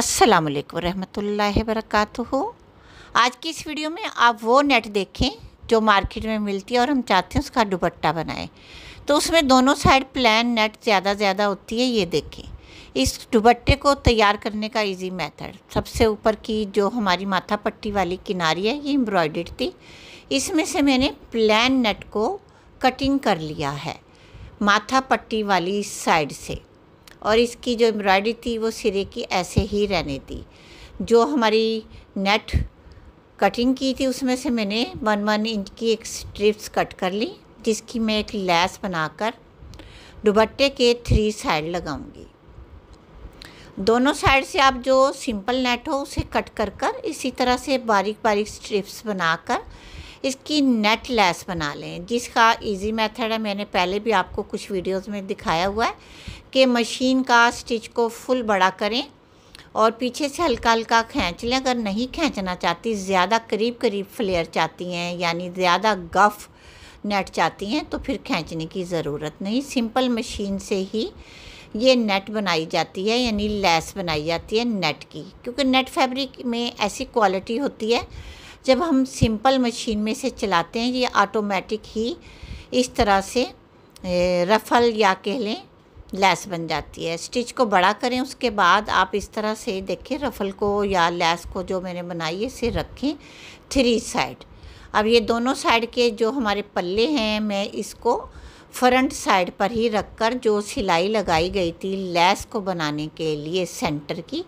अस्सलाम वालेकुम रहमतुल्लाहि वरकatuhu आज की इस वीडियो में आप वो नेट देखें जो मार्केट में मिलती है और हम चाहते हैं उसका दुपट्टा बनाएं तो उसमें दोनों साइड प्लान नेट ज़्यादा ज़्यादा होती है ये देखें इस दुपट्टे को तैयार करने का इजी मेथड सबसे ऊपर की जो हमारी माथा पट्टी वाली किनारी है ये एम्ब्रॉयडर्ड थी इसमें से मैंने प्लान नेट को कटिंग कर लिया है माथा पट्टी वाली साइड से और इसकी जो एम्ब्रॉयडरी थी वो सिरे की ऐसे ही रहने दी जो हमारी नेट कटिंग की थी उसमें से मैंने वन वन इंच की एक स्ट्रिप्स कट कर ली जिसकी मैं एक लैस बनाकर दुबट्टे के थ्री साइड लगाऊंगी दोनों साइड से आप जो सिंपल नेट हो उसे कट कर कर इसी तरह से बारीक बारीक स्ट्रिप्स बनाकर इसकी नेट लैस बना लें जिसका इजी मेथड है मैंने पहले भी आपको कुछ वीडियोस में दिखाया हुआ है के मशीन का स्टिच को फुल बड़ा करें और पीछे से हल्का हल्का खींच लें अगर नहीं खींचना चाहती ज़्यादा करीब करीब फ्लेयर चाहती हैं यानी ज़्यादा गफ़ नेट चाहती हैं तो फिर खींचने की ज़रूरत नहीं सिंपल मशीन से ही ये नेट बनाई जाती है यानी लेस बनाई जाती है नेट की क्योंकि नेट फैब्रिक में ऐसी क्वालिटी होती है जब हम सिंपल मशीन में से चलाते हैं ये ऑटोमेटिक ही इस तरह से रफल या कह लें लैस बन जाती है स्टिच को बड़ा करें उसके बाद आप इस तरह से देखें रफल को या लैस को जो मैंने बनाई इसे रखें थ्री साइड अब ये दोनों साइड के जो हमारे पल्ले हैं मैं इसको फ्रंट साइड पर ही रखकर जो सिलाई लगाई गई थी लैस को बनाने के लिए सेंटर की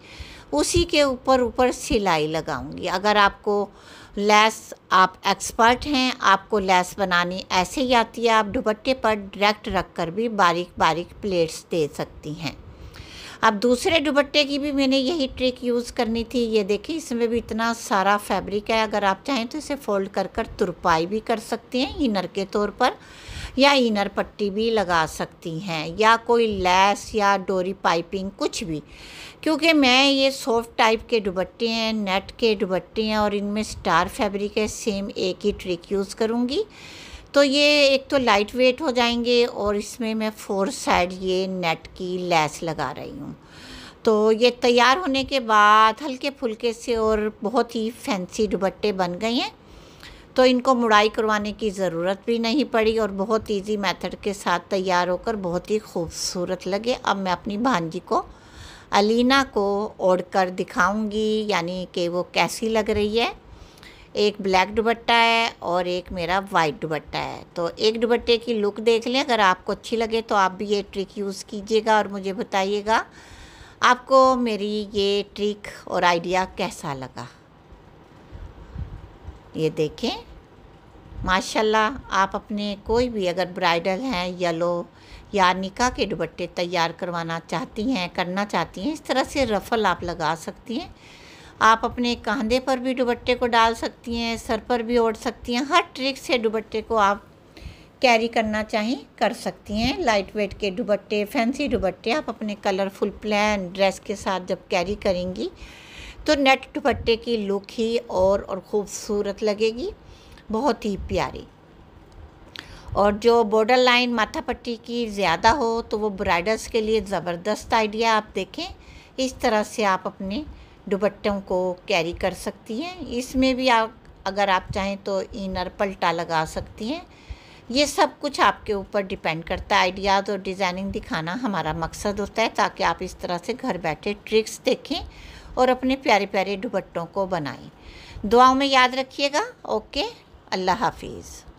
उसी के ऊपर ऊपर सिलाई लगाऊंगी अगर आपको लैस आप एक्सपर्ट हैं आपको लैस बनानी ऐसे ही आती है आप दुपट्टे पर डायरेक्ट रख कर भी बारीक बारीक प्लेट्स दे सकती हैं अब दूसरे दुपट्टे की भी मैंने यही ट्रिक यूज़ करनी थी ये देखिए इसमें भी इतना सारा फैब्रिक है अगर आप चाहें तो इसे फोल्ड कर कर तुरपाई भी कर सकते हैं इनर के तौर पर या इनर पट्टी भी लगा सकती हैं या कोई लैस या डोरी पाइपिंग कुछ भी क्योंकि मैं ये सॉफ्ट टाइप के दुबट्टे हैं नेट के दुबट्टे हैं और इनमें स्टार फैब्रिक है सेम एक ही ट्रिक यूज़ करूँगी तो ये एक तो लाइट वेट हो जाएंगे और इसमें मैं फोर साइड ये नेट की लैस लगा रही हूँ तो ये तैयार होने के बाद हल्के फुल्के से और बहुत ही फैंसी दुबट्टे बन गए हैं तो इनको मुड़ाई करवाने की ज़रूरत भी नहीं पड़ी और बहुत इजी मेथड के साथ तैयार होकर बहुत ही खूबसूरत लगे अब मैं अपनी भांजी को अलीना को ओढ़ कर दिखाऊँगी यानी कि वो कैसी लग रही है एक ब्लैक दुबट्टा है और एक मेरा वाइट दुबट्टा है तो एक दुबट्टे की लुक देख लें अगर आपको अच्छी लगे तो आप भी ये ट्रिक यूज़ कीजिएगा और मुझे बताइएगा आपको मेरी ये ट्रिक और आइडिया कैसा लगा ये देखें माशाल्लाह आप अपने कोई भी अगर ब्राइडल हैं येलो या निका के दुपट्टे तैयार करवाना चाहती हैं करना चाहती हैं इस तरह से रफ़ल आप लगा सकती हैं आप अपने कंधे पर भी दुपट्टे को डाल सकती हैं सर पर भी ओढ़ सकती हैं हर ट्रिक से दुपट्टे को आप कैरी करना चाहें कर सकती हैं लाइट वेट के दुपट्टे फैंसी दुपट्टे आप अपने कलरफुल प्लान ड्रेस के साथ जब कैरी करेंगी तो नेट दुपट्टे की लुक ही और और ख़ूबसूरत लगेगी बहुत ही प्यारी और जो बॉर्डर लाइन माथा पट्टी की ज़्यादा हो तो वो ब्राइडल्स के लिए ज़बरदस्त आइडिया आप देखें इस तरह से आप अपने दुपट्टों को कैरी कर सकती हैं इसमें भी आप अगर आप चाहें तो इनर पलटा लगा सकती हैं ये सब कुछ आपके ऊपर डिपेंड करता है आइडियाज़ और डिज़ाइनिंग दिखाना हमारा मकसद होता है ताकि आप इस तरह से घर बैठे ट्रिक्स देखें और अपने प्यारे प्यारे दुपट्टों को बनाएं दुआओं में याद रखिएगा ओके अल्लाह हाफिज़